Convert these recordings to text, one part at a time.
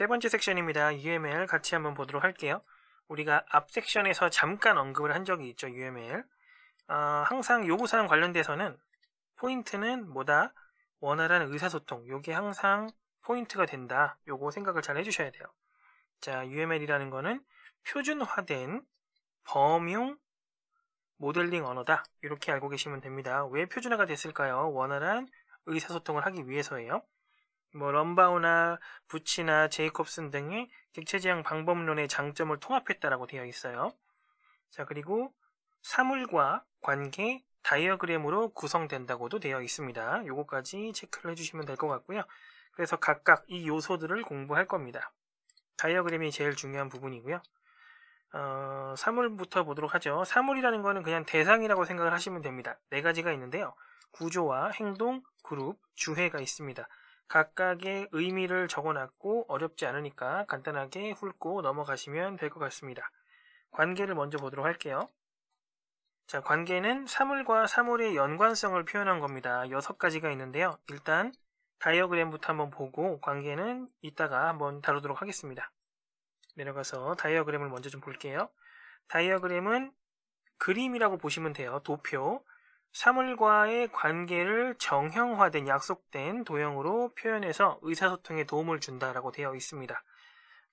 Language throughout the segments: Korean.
세 번째 섹션입니다. UML 같이 한번 보도록 할게요. 우리가 앞 섹션에서 잠깐 언급을 한 적이 있죠. UML. 어, 항상 요구사항 관련돼서는 포인트는 뭐다? 원활한 의사소통. 요게 항상 포인트가 된다. 요거 생각을 잘 해주셔야 돼요. 자, UML이라는 거는 표준화된 범용 모델링 언어다. 이렇게 알고 계시면 됩니다. 왜 표준화가 됐을까요? 원활한 의사소통을 하기 위해서예요. 뭐 럼바우나 부치나 제이콥슨 등이 객체지향 방법론의 장점을 통합했다라고 되어 있어요. 자 그리고 사물과 관계 다이어그램으로 구성된다고도 되어 있습니다. 요거까지 체크를 해주시면 될 것 같고요. 그래서 각각 이 요소들을 공부할 겁니다. 다이어그램이 제일 중요한 부분이고요. 어, 사물부터 보도록 하죠. 사물이라는 거는 그냥 대상이라고 생각을 하시면 됩니다. 네 가지가 있는데요. 구조와 행동, 그룹, 주해가 있습니다. 각각의 의미를 적어놨고 어렵지 않으니까 간단하게 훑고 넘어가시면 될 것 같습니다. 관계를 먼저 보도록 할게요. 자, 관계는 사물과 사물의 연관성을 표현한 겁니다. 여섯 가지가 있는데요. 일단 다이어그램부터 한번 보고 관계는 이따가 한번 다루도록 하겠습니다. 내려가서 다이어그램을 먼저 좀 볼게요. 다이어그램은 그림이라고 보시면 돼요. 도표. 사물과의 관계를 정형화된 약속된 도형으로 표현해서 의사소통에 도움을 준다라고 되어 있습니다.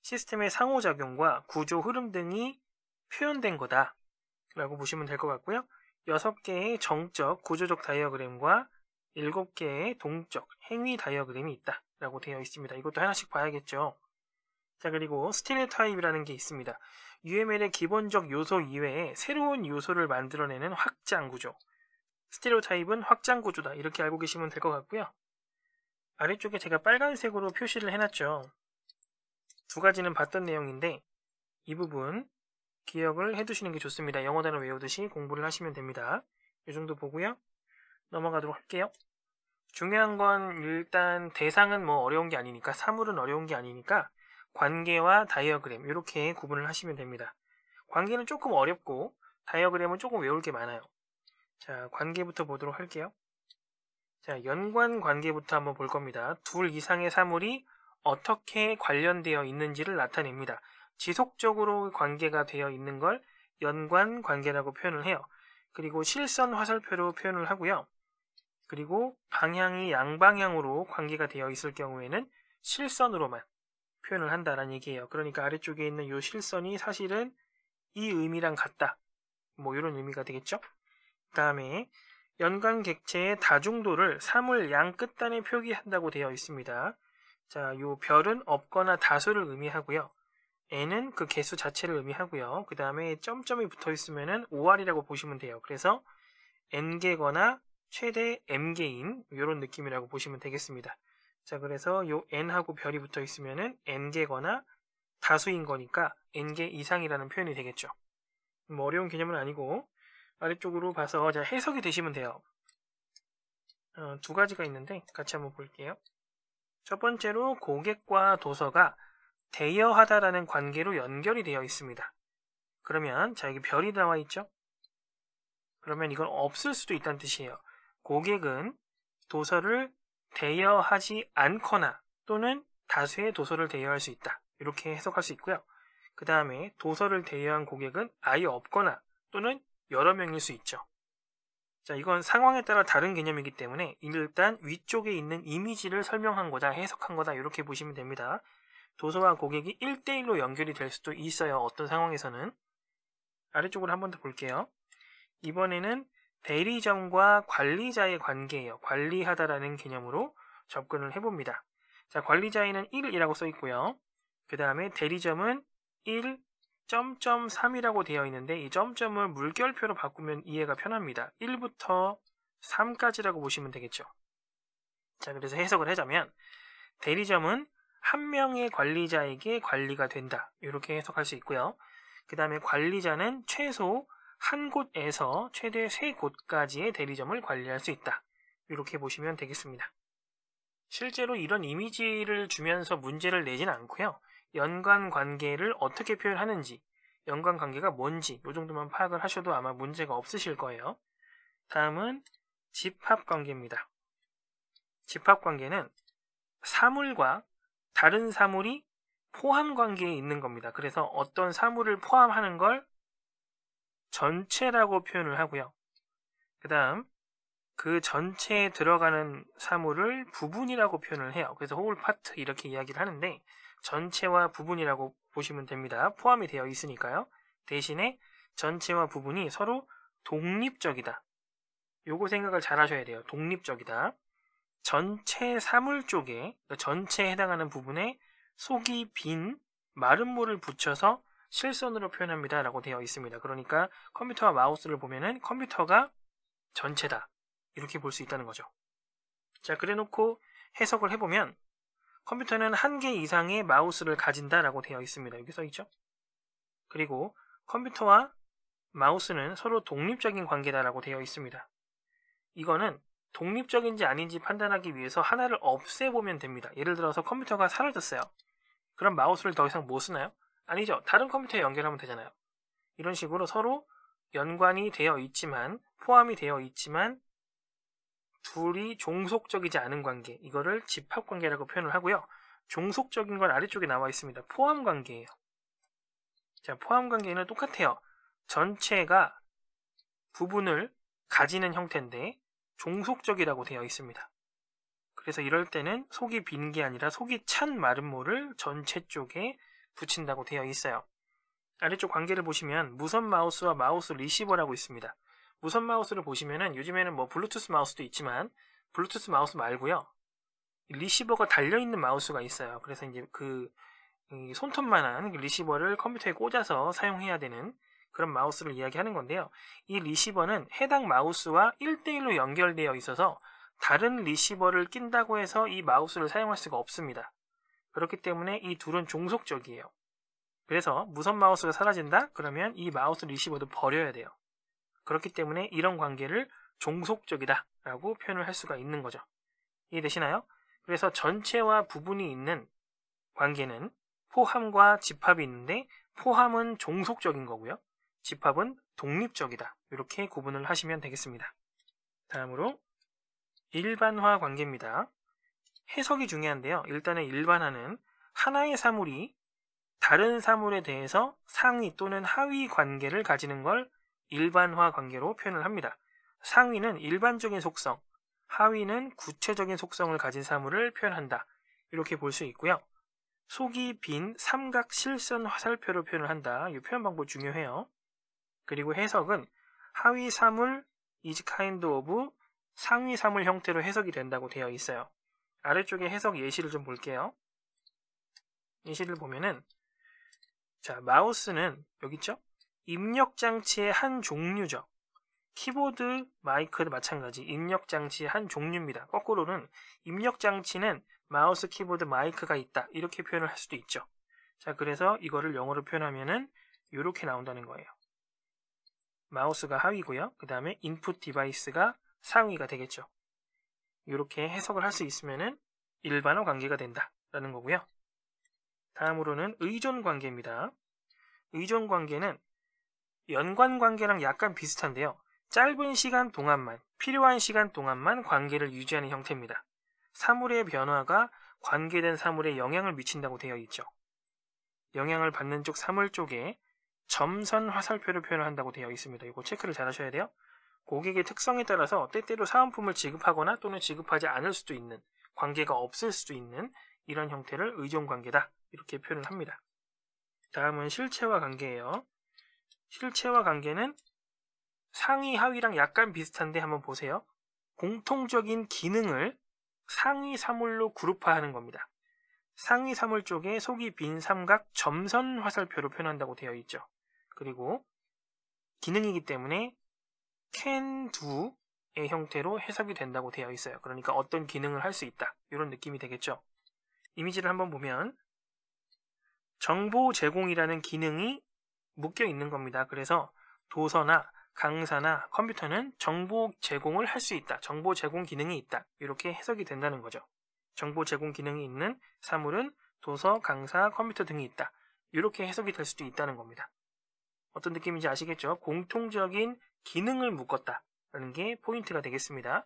시스템의 상호작용과 구조 흐름 등이 표현된 거다라고 보시면 될 것 같고요. 6개의 정적 구조적 다이어그램과 7개의 동적 행위 다이어그램이 있다라고 되어 있습니다. 이것도 하나씩 봐야겠죠. 자 그리고 스틸의 타입이라는 게 있습니다. UML의 기본적 요소 이외에 새로운 요소를 만들어내는 확장 구조, 스테레오 타입은 확장 구조다 이렇게 알고 계시면 될 것 같고요. 아래쪽에 제가 빨간색으로 표시를 해놨죠. 두 가지는 봤던 내용인데 이 부분 기억을 해두시는 게 좋습니다. 영어 단어 외우듯이 공부를 하시면 됩니다. 이 정도 보고요. 넘어가도록 할게요. 중요한 건 일단 대상은 뭐 어려운 게 아니니까 사물은 어려운 게 아니니까 관계와 다이어그램 이렇게 구분을 하시면 됩니다. 관계는 조금 어렵고 다이어그램은 조금 외울 게 많아요. 자, 관계부터 보도록 할게요. 자, 연관 관계부터 한번 볼 겁니다. 둘 이상의 사물이 어떻게 관련되어 있는지를 나타냅니다. 지속적으로 관계가 되어 있는 걸 연관 관계라고 표현을 해요. 그리고 실선 화살표로 표현을 하고요. 그리고 방향이 양방향으로 관계가 되어 있을 경우에는 실선으로만 표현을 한다라는 얘기예요. 그러니까 아래쪽에 있는 이 실선이 사실은 이 의미랑 같다. 뭐 이런 의미가 되겠죠? 다음에 연관 객체의 다중도를 사물 양 끝단에 표기한다고 되어 있습니다. 자, 요 별은 없거나 다수를 의미하고요. n은 그 개수 자체를 의미하고요. 그 다음에 점점이 붙어 있으면은 5R이라고 보시면 돼요. 그래서 n개거나 최대 m개인 이런 느낌이라고 보시면 되겠습니다. 자, 그래서 요 n하고 별이 붙어 있으면은 n개거나 다수인 거니까 n개 이상이라는 표현이 되겠죠. 뭐 어려운 개념은 아니고 아래쪽으로 봐서 자, 해석이 되시면 돼요. 어, 두 가지가 있는데 같이 한번 볼게요. 첫 번째로 고객과 도서가 대여하다라는 관계로 연결이 되어 있습니다. 그러면 자 여기 별이 나와 있죠? 그러면 이건 없을 수도 있다는 뜻이에요. 고객은 도서를 대여하지 않거나 또는 다수의 도서를 대여할 수 있다. 이렇게 해석할 수 있고요. 그 다음에 도서를 대여한 고객은 아예 없거나 또는 여러 명일 수 있죠. 자, 이건 상황에 따라 다른 개념이기 때문에 일단 위쪽에 있는 이미지를 설명한 거다, 해석한 거다 이렇게 보시면 됩니다. 도서와 고객이 1대1로 연결이 될 수도 있어요. 어떤 상황에서는. 아래쪽으로 한번 더 볼게요. 이번에는 대리점과 관리자의 관계예요. 관리하다라는 개념으로 접근을 해봅니다. 자, 관리자에는 1이라고 써 있고요. 그 다음에 대리점은 1, 점점삼이라고 되어 있는데 이 점점을 물결표로 바꾸면 이해가 편합니다. 1부터 3까지라고 보시면 되겠죠. 자, 그래서 해석을 하자면 대리점은 한 명의 관리자에게 관리가 된다. 이렇게 해석할 수 있고요. 그 다음에 관리자는 최소 한 곳에서 최대 세 곳까지의 대리점을 관리할 수 있다. 이렇게 보시면 되겠습니다. 실제로 이런 이미지를 주면서 문제를 내진 않고요. 연관 관계를 어떻게 표현하는지, 연관 관계가 뭔지 이 정도만 파악을 하셔도 아마 문제가 없으실 거예요. 다음은 집합 관계입니다. 집합 관계는 사물과 다른 사물이 포함 관계에 있는 겁니다. 그래서 어떤 사물을 포함하는 걸 전체라고 표현을 하고요. 그 다음 그 전체에 들어가는 사물을 부분이라고 표현을 해요. 그래서 홀 파트 이렇게 이야기를 하는데 전체와 부분이라고 보시면 됩니다. 포함이 되어 있으니까요. 대신에 전체와 부분이 서로 독립적이다. 요거 생각을 잘 하셔야 돼요. 독립적이다. 전체 사물 쪽에 그러니까 전체에 해당하는 부분에 속이 빈 마른 물을 붙여서 실선으로 표현합니다. 라고 되어 있습니다. 그러니까 컴퓨터와 마우스를 보면은 컴퓨터가 전체다. 이렇게 볼 수 있다는 거죠. 자, 그래 놓고 해석을 해보면 컴퓨터는 한 개 이상의 마우스를 가진다라고 되어 있습니다. 여기 써 있죠? 그리고 컴퓨터와 마우스는 서로 독립적인 관계다라고 되어 있습니다. 이거는 독립적인지 아닌지 판단하기 위해서 하나를 없애보면 됩니다. 예를 들어서 컴퓨터가 사라졌어요. 그럼 마우스를 더 이상 못 쓰나요? 아니죠. 다른 컴퓨터에 연결하면 되잖아요. 이런 식으로 서로 연관이 되어 있지만, 포함이 되어 있지만, 둘이 종속적이지 않은 관계, 이거를 집합관계라고 표현을 하고요. 종속적인 건 아래쪽에 나와 있습니다. 포함관계예요. 자, 포함관계는 똑같아요. 전체가 부분을 가지는 형태인데 종속적이라고 되어 있습니다. 그래서 이럴 때는 속이 빈 게 아니라 속이 찬마름 모를 전체 쪽에 붙인다고 되어 있어요. 아래쪽 관계를 보시면 무선 마우스와 마우스 리시버라고 있습니다. 무선 마우스를 보시면은 요즘에는 뭐 블루투스 마우스도 있지만 블루투스 마우스 말고요. 리시버가 달려있는 마우스가 있어요. 그래서 이제 그 손톱만한 그 리시버를 컴퓨터에 꽂아서 사용해야 되는 그런 마우스를 이야기하는 건데요. 이 리시버는 해당 마우스와 1대1로 연결되어 있어서 다른 리시버를 낀다고 해서 이 마우스를 사용할 수가 없습니다. 그렇기 때문에 이 둘은 종속적이에요. 그래서 무선 마우스가 사라진다? 그러면 이 마우스 리시버도 버려야 돼요. 그렇기 때문에 이런 관계를 종속적이다라고 표현을 할 수가 있는 거죠. 이해되시나요? 그래서 전체와 부분이 있는 관계는 포함과 집합이 있는데 포함은 종속적인 거고요. 집합은 독립적이다. 이렇게 구분을 하시면 되겠습니다. 다음으로 일반화 관계입니다. 해석이 중요한데요. 일단은 일반화는 하나의 사물이 다른 사물에 대해서 상위 또는 하위 관계를 가지는 걸 일반화 관계로 표현을 합니다. 상위는 일반적인 속성, 하위는 구체적인 속성을 가진 사물을 표현한다. 이렇게 볼 수 있고요. 속이 빈 삼각 실선 화살표로 표현을 한다. 이 표현 방법 중요해요. 그리고 해석은 하위 사물 is kind of 상위 사물 형태로 해석이 된다고 되어 있어요. 아래쪽에 해석 예시를 좀 볼게요. 예시를 보면은 자 마우스는 여기 있죠? 입력장치의 한 종류죠. 키보드, 마이크도 마찬가지 입력장치의 한 종류입니다. 거꾸로는 입력장치는 마우스, 키보드, 마이크가 있다. 이렇게 표현을 할 수도 있죠. 자, 그래서 이거를 영어로 표현하면은 이렇게 나온다는 거예요. 마우스가 하위고요. 그 다음에 인풋 디바이스가 상위가 되겠죠. 이렇게 해석을 할 수 있으면은 일반어 관계가 된다라는 거고요. 다음으로는 의존 관계입니다. 의존 관계는 연관 관계랑 약간 비슷한데요. 짧은 시간 동안만, 필요한 시간 동안만 관계를 유지하는 형태입니다. 사물의 변화가 관계된 사물에 영향을 미친다고 되어 있죠. 영향을 받는 쪽 사물 쪽에 점선 화살표를 표현한다고 되어 있습니다. 이거 체크를 잘 하셔야 돼요. 고객의 특성에 따라서 때때로 사은품을 지급하거나 또는 지급하지 않을 수도 있는 관계가 없을 수도 있는 이런 형태를 의존 관계다. 이렇게 표현을 합니다. 다음은 실체와 관계예요. 실체와 관계는 상위 하위랑 약간 비슷한데 한번 보세요. 공통적인 기능을 상위 사물로 그룹화하는 겁니다. 상위 사물 쪽에 속이 빈 삼각 점선 화살표로 표현한다고 되어 있죠. 그리고 기능이기 때문에 can do의 형태로 해석이 된다고 되어 있어요. 그러니까 어떤 기능을 할 수 있다. 이런 느낌이 되겠죠. 이미지를 한번 보면 정보 제공이라는 기능이 묶여 있는 겁니다. 그래서 도서나 강사나 컴퓨터는 정보 제공을 할 수 있다. 정보 제공 기능이 있다. 이렇게 해석이 된다는 거죠. 정보 제공 기능이 있는 사물은 도서, 강사, 컴퓨터 등이 있다. 이렇게 해석이 될 수도 있다는 겁니다. 어떤 느낌인지 아시겠죠? 공통적인 기능을 묶었다라는 게 포인트가 되겠습니다.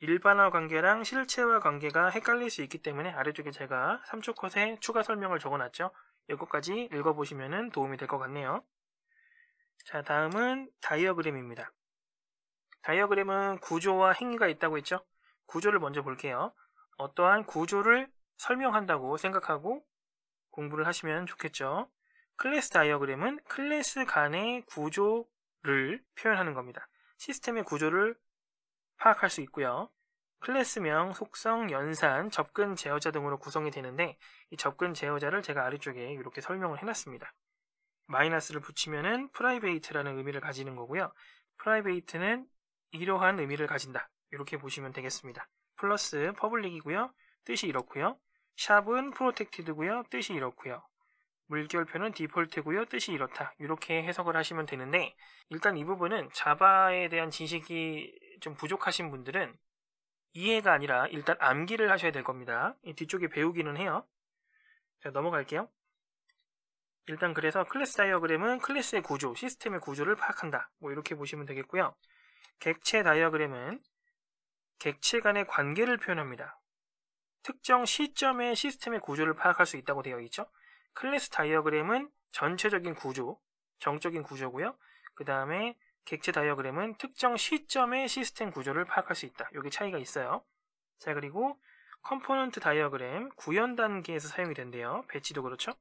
일반화 관계랑 실체화 관계가 헷갈릴 수 있기 때문에 아래쪽에 제가 3초 컷에 추가 설명을 적어놨죠. 이것까지 읽어보시면 도움이 될 것 같네요. 자, 다음은 다이어그램입니다. 다이어그램은 구조와 행위가 있다고 했죠? 구조를 먼저 볼게요. 어떠한 구조를 설명한다고 생각하고 공부를 하시면 좋겠죠. 클래스 다이어그램은 클래스 간의 구조를 표현하는 겁니다. 시스템의 구조를 파악할 수 있고요. 클래스명, 속성, 연산, 접근 제어자 등으로 구성이 되는데 이 접근 제어자를 제가 아래쪽에 이렇게 설명을 해놨습니다. 마이너스를 붙이면은 프라이베이트라는 의미를 가지는 거고요. 프라이베이트는 이러한 의미를 가진다. 이렇게 보시면 되겠습니다. 플러스 퍼블릭이고요. 뜻이 이렇고요. 샵은 프로텍티드고요. 뜻이 이렇고요. 물결표는 디폴트고요. 뜻이 이렇다. 이렇게 해석을 하시면 되는데 일단 이 부분은 자바에 대한 지식이 좀 부족하신 분들은 이해가 아니라 일단 암기를 하셔야 될 겁니다. 뒤쪽에 배우기는 해요. 자, 넘어갈게요. 일단 그래서 클래스 다이어그램은 클래스의 구조, 시스템의 구조를 파악한다. 뭐 이렇게 보시면 되겠고요. 객체 다이어그램은 객체 간의 관계를 표현합니다. 특정 시점의 시스템의 구조를 파악할 수 있다고 되어 있죠. 클래스 다이어그램은 전체적인 구조, 정적인 구조고요. 그 다음에 객체 다이어그램은 특정 시점의 시스템 구조를 파악할 수 있다. 여기 차이가 있어요. 자 그리고 컴포넌트 다이어그램 구현 단계에서 사용이 된대요. 배치도 그렇죠.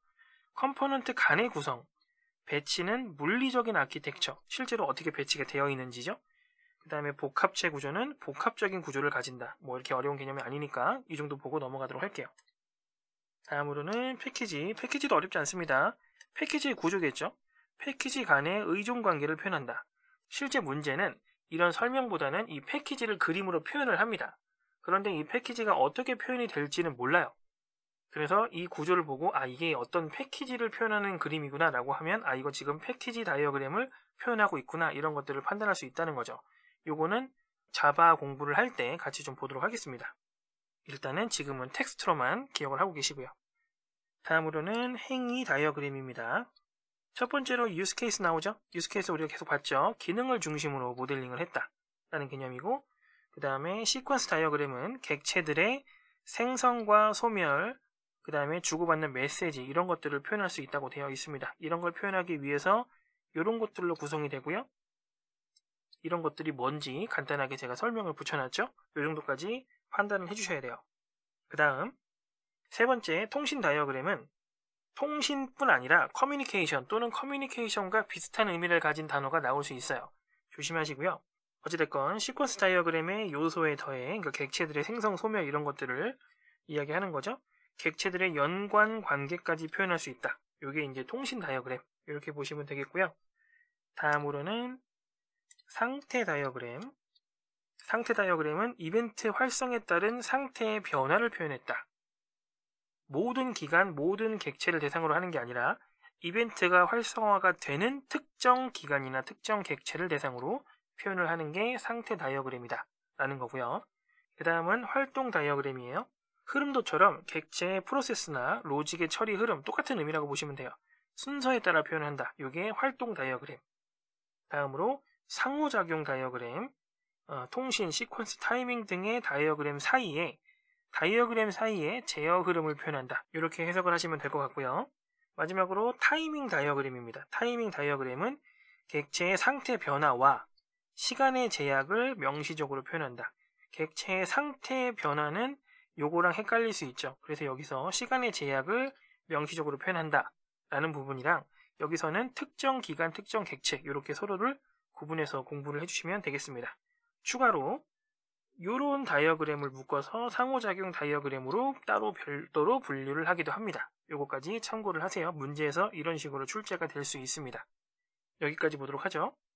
컴포넌트 간의 구성, 배치는 물리적인 아키텍처, 실제로 어떻게 배치가 되어 있는지죠. 그 다음에 복합체 구조는 복합적인 구조를 가진다. 뭐 이렇게 어려운 개념이 아니니까 이 정도 보고 넘어가도록 할게요. 다음으로는 패키지. 패키지도 어렵지 않습니다. 패키지의 구조겠죠. 패키지 간의 의존 관계를 표현한다. 실제 문제는 이런 설명보다는 이 패키지를 그림으로 표현을 합니다. 그런데 이 패키지가 어떻게 표현이 될지는 몰라요. 그래서 이 구조를 보고 아 이게 어떤 패키지를 표현하는 그림이구나 라고 하면 아 이거 지금 패키지 다이어그램을 표현하고 있구나 이런 것들을 판단할 수 있다는 거죠. 요거는 자바 공부를 할 때 같이 좀 보도록 하겠습니다. 일단은 지금은 텍스트로만 기억을 하고 계시고요. 다음으로는 행위 다이어그램입니다. 첫 번째로 use case 나오죠? use case 우리가 계속 봤죠? 기능을 중심으로 모델링을 했다. 라는 개념이고, 그 다음에 시퀀스 다이어그램은 객체들의 생성과 소멸, 그 다음에 주고받는 메시지, 이런 것들을 표현할 수 있다고 되어 있습니다. 이런 걸 표현하기 위해서 이런 것들로 구성이 되고요. 이런 것들이 뭔지 간단하게 제가 설명을 붙여놨죠? 이 정도까지 판단을 해주셔야 돼요. 그 다음, 세 번째 통신 다이어그램은 통신뿐 아니라 커뮤니케이션 또는 커뮤니케이션과 비슷한 의미를 가진 단어가 나올 수 있어요. 조심하시고요. 어찌됐건 시퀀스 다이어그램의 요소에 더해 그 객체들의 생성, 소멸 이런 것들을 이야기하는 거죠. 객체들의 연관 관계까지 표현할 수 있다. 이게 이제 통신 다이어그램 이렇게 보시면 되겠고요. 다음으로는 상태 다이어그램 상태 다이어그램은 이벤트 활성에 따른 상태의 변화를 표현했다. 모든 기간, 모든 객체를 대상으로 하는 게 아니라 이벤트가 활성화가 되는 특정 기간이나 특정 객체를 대상으로 표현을 하는 게 상태 다이어그램이다. 라는 거고요. 그 다음은 활동 다이어그램이에요. 흐름도처럼 객체의 프로세스나 로직의 처리 흐름 똑같은 의미라고 보시면 돼요. 순서에 따라 표현한다. 이게 활동 다이어그램. 다음으로 상호작용 다이어그램, 어, 통신, 시퀀스, 타이밍 등의 다이어그램 사이에 다이어그램 사이에 제어 흐름을 표현한다. 이렇게 해석을 하시면 될 것 같고요. 마지막으로 타이밍 다이어그램입니다. 타이밍 다이어그램은 객체의 상태 변화와 시간의 제약을 명시적으로 표현한다. 객체의 상태 변화는 요거랑 헷갈릴 수 있죠. 그래서 여기서 시간의 제약을 명시적으로 표현한다. 라는 부분이랑 여기서는 특정 기간, 특정 객체 이렇게 서로를 구분해서 공부를 해주시면 되겠습니다. 추가로 이런 다이어그램을 묶어서 상호작용 다이어그램으로 따로 별도로 분류를 하기도 합니다. 요것까지 참고를 하세요. 문제에서 이런 식으로 출제가 될 수 있습니다. 여기까지 보도록 하죠.